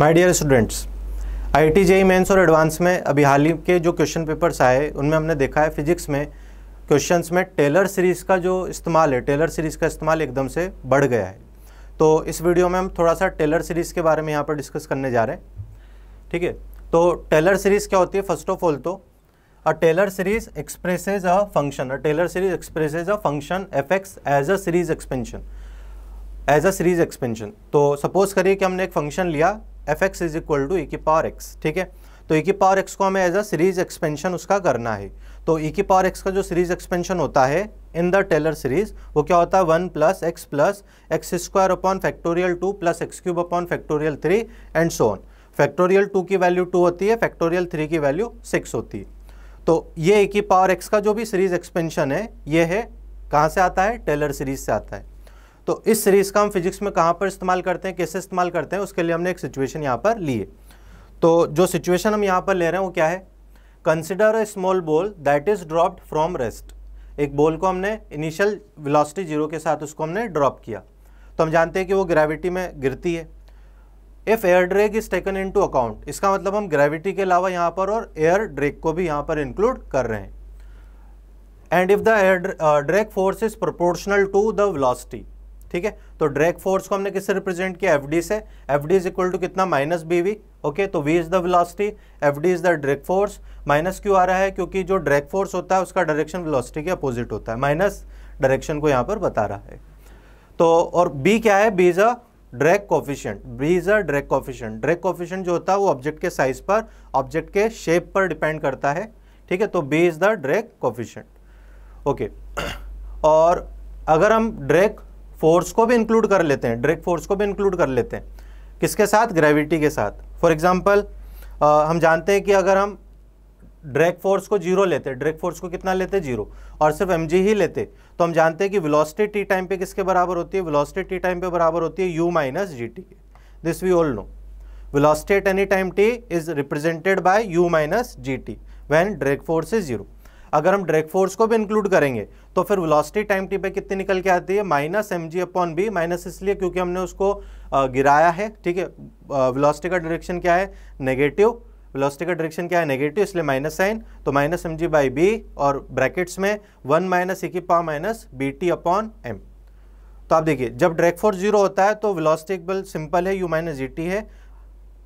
my dear students I T JEE Mains और advance में अभी हाल ही के जो क्वेश्चन पेपर्स आए उनमें हमने देखा है फिजिक्स में क्वेश्चन में टेलर सीरीज़ का जो इस्तेमाल है टेलर सीरीज़ का इस्तेमाल एकदम से बढ़ गया है तो इस वीडियो में हम थोड़ा सा टेलर सीरीज़ के बारे में यहाँ पर डिस्कस करने जा रहे हैं ठीक है तो टेलर सीरीज़ क्या होती है फर्स्ट ऑफ ऑल तो a Taylor series expresses a function a Taylor series expresses a function f x as a series expansion as a series expansion तो सपोज करिए कि हमने एक फंक्शन लिया f x is equal to e की power x ठीक है तो ई e की पावर एक्स को हमें एज अ सीरीज एक्सपेंशन उसका करना है तो ई e की पावर एक्स का जो सीरीज एक्सपेंशन होता है इन द टेलर सीरीज वो क्या होता है one plus x plus x square upon factorial two plus x cube upon factorial three and so on factorial two की वैल्यू टू होती है फैक्टोरियल थ्री की वैल्यू सिक्स होती है तो ये ई e की पावर एक्स का जो भी सीरीज एक्सपेंशन है ये है कहाँ से आता है टेलर सीरीज से आता है तो इस सीरीज़ का हम फिजिक्स में कहाँ पर इस्तेमाल करते हैं कैसे इस्तेमाल करते हैं उसके लिए हमने एक सिचुएशन यहाँ पर लिए तो जो सिचुएशन हम यहाँ पर ले रहे हैं वो क्या है consider a small ball that is dropped from rest एक बॉल को हमने इनिशियल विलासिटी जीरो के साथ उसको हमने ड्रॉप किया तो हम जानते हैं कि वो ग्रेविटी में गिरती है if air drag is taken into account इसका मतलब हम ग्रेविटी के अलावा यहाँ पर और एयर ड्रेक को भी यहाँ पर इंक्लूड कर रहे हैं and if the air drag force is proportional to the velocity ठीक है तो ड्रैग फोर्स को हमने किससे रिप्रेजेंट किया एफडी से FD D is equal to कितना माइनस बी ओके तो V is the velocity FD is the drag force minus क्यों आ रहा है क्योंकि जो ड्रैग फोर्स होता है उसका डायरेक्शन वेलोसिटी के अपोजिट होता है माइनस डायरेक्शन को यहाँ पर बता रहा है तो और बी क्या है B is a drag coefficient B is a drag coefficient drag coefficient जो होता है वो ऑब्जेक्ट के साइज पर ऑब्जेक्ट के शेप पर डिपेंड करता है ठीक है तो B is the drag coefficient okay और अगर हम ड्रैग फोर्स को भी इंक्लूड कर लेते हैं डायरेक्ट फोर्स को भी इंक्लूड कर लेते हैं किसके साथ ग्रेविटी के साथ फॉर एग्जाम्पल हम जानते हैं कि अगर हम ड्रैग फोर्स को जीरो लेते हैं ड्रैग फोर्स को कितना लेते हैं जीरो और सिर्फ एम ही लेते तो हम जानते हैं कि वेलोसिटी टी टाइम पे किसके बराबर होती है वेलोसिटी टी टाइम पे बराबर होती है U minus G T this we all know velocity any time T is is represented U minus G T when drag force is zero अगर हम ड्रैग फोर्स को भी इंक्लूड करेंगे तो फिर वेलोसिटी टाइम टी पे कितनी निकल के आती है minus M G upon B minus इसलिए क्योंकि हमने उसको गिराया है ठीक है वेलोसिटी का डायरेक्शन क्या है नेगेटिव वेलोसिटी का डायरेक्शन क्या है नेगेटिव इसलिए माइनस साइन तो minus M G by B और ब्रैकेट्स में वन माइनस ई की power minus B T upon M तो आप देखिए जब ड्रैग फोर्स जीरो होता है तो वेलोसिटी बल सिंपल है यू माइनस जी टी है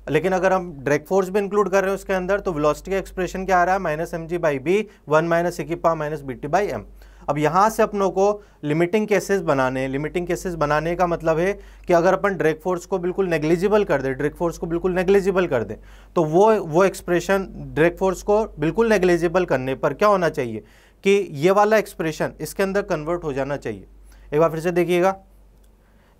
लेकिन अगर हम ड्रैग फोर्स भी इंक्लूड कर रहे हैं उसके अंदर तो वेलोसिटी का एक्सप्रेशन क्या आ रहा है minus M G by B one minus एक पा minus B T by M अब यहाँ से अपनों को लिमिटिंग केसेस बनाने लिमिटिंग केसेस बनाने का मतलब है कि अगर अपन ड्रैग फोर्स को बिल्कुल नेग्लिजिबल कर दें ड्रैग फोर्स को बिल्कुल नेग्लिजिबल कर दें तो वो वो एक्सप्रेशन ड्रैग फोर्स को बिल्कुल नेग्लिजिबल करने पर क्या होना चाहिए कि ये वाला एक्सप्रेशन इसके अंदर कन्वर्ट हो जाना चाहिए एक बार फिर से देखिएगा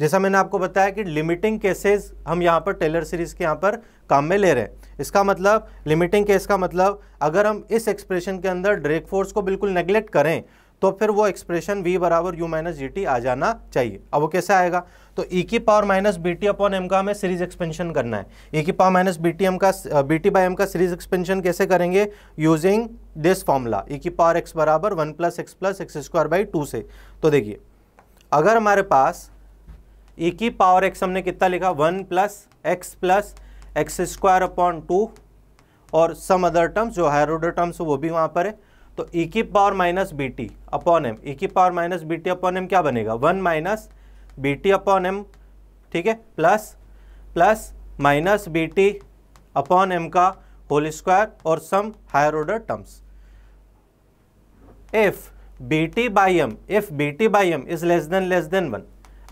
जैसा मैंने आपको बताया कि लिमिटिंग केसेस हम यहाँ पर टेलर सीरीज़ के यहाँ पर काम में ले रहे हैं इसका मतलब लिमिटिंग केस का मतलब अगर हम इस एक्सप्रेशन के अंदर ड्रेक फोर्स को बिल्कुल नेग्लेक्ट करें तो फिर वो एक्सप्रेशन v बराबर यू माइनस जी टी आ जाना चाहिए अब वो कैसे आएगा तो e की power minus B T upon M का हमें सीरीज एक्सपेंशन करना है e की power minus B T M का बी टी बाई एम का सीरीज एक्सपेंशन कैसे करेंगे यूजिंग दिस फॉर्मूला e की पावर x बराबर one plus x plus x square by two से तो देखिए अगर हमारे पास ई e की पावर एक्स हमने कितना लिखा one plus x plus x square upon two और सम अदर टर्म्स जो हायर ऑर्डर टर्म्स वो भी वहाँ पर है तो ई e की power minus B T upon m e की power minus B T upon m क्या बनेगा one minus B T upon m ठीक है plus plus minus B T upon M का होल स्क्वायर और सम higher order terms if B T by M if B T by M is less than less than one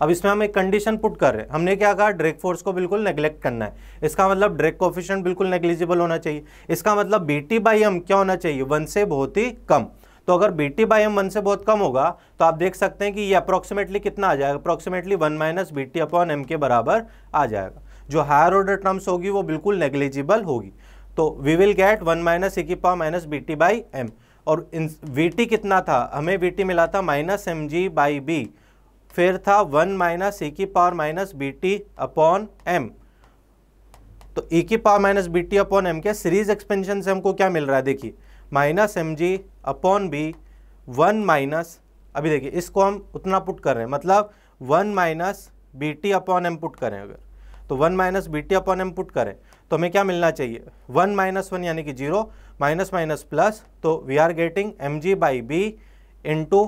अब इसमें हम एक condition put कर रहे हैं हमने क्या कहा ड्रेक फोर्स को बिल्कुल नेग्लेक्ट करना है इसका मतलब ड्रेक कोफिशियंट बिल्कुल नेग्लिजिबल होना चाहिए इसका मतलब बी टी बाई एम क्या होना चाहिए वन से बहुत ही कम तो अगर B T by M one से बहुत कम होगा तो आप देख सकते हैं कि ये अप्रॉक्सीमेटली कितना आ जाएगा approximately one minus B T upon M के बराबर आ जाएगा जो हायर ऑर्डर टर्म्स होगी वो बिल्कुल नेग्लिजिबल होगी तो we will get one minus e की power minus B T by M और वी टी कितना था हमें वी टी मिला था minus M G by B फिर था वन माइनस ई की power minus B T upon M तो ई की power minus B T upon M के सीरीज एक्सपेंशन से हमको क्या मिल रहा है देखिए minus M G upon B one minus अभी देखिए इसको हम उतना पुट कर रहे हैं मतलब one minus B T upon M put करें अगर तो one minus B T upon M put करें तो हमें क्या मिलना चाहिए वन माइनस वन यानी कि जीरो माइनस माइनस प्लस तो we are getting M G by B into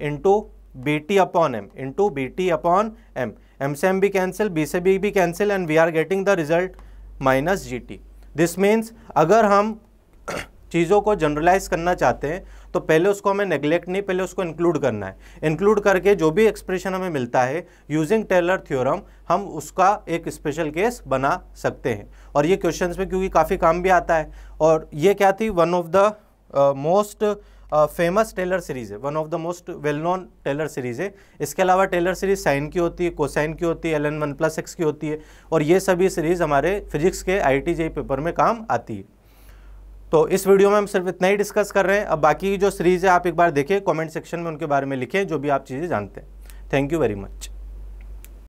into B T upon M into B T upon M M से एम भी कैंसिल बी से बी भी cancel and we are getting the result minus G T this means अगर हम चीज़ों को generalise करना चाहते हैं तो पहले उसको हमें नेग्लेक्ट नहीं पहले उसको इंक्लूड करना है इंक्लूड करके जो भी एक्सप्रेशन हमें मिलता है यूजिंग टेलर थ्योरम हम उसका एक स्पेशल केस बना सकते हैं और ये क्वेश्चंस में क्योंकि काफ़ी काम भी आता है और ये क्या थी one of the most uh, famous Taylor series है one of the most well known Taylor series है इसके अलावा टेलर सीरीज़ साइन की होती है कोसाइन की होती है L N one plus x की होती है और ये सभी सीरीज़ हमारे फिजिक्स के आई टी जे पेपर में काम आती है तो इस वीडियो में हम सिर्फ इतना ही डिस्कस कर रहे हैं अब बाकी की जो सीरीज़ है आप एक बार देखें कॉमेंट सेक्शन में उनके बारे में लिखें जो भी आप चीज़ें जानते हैं थैंक यू वेरी मच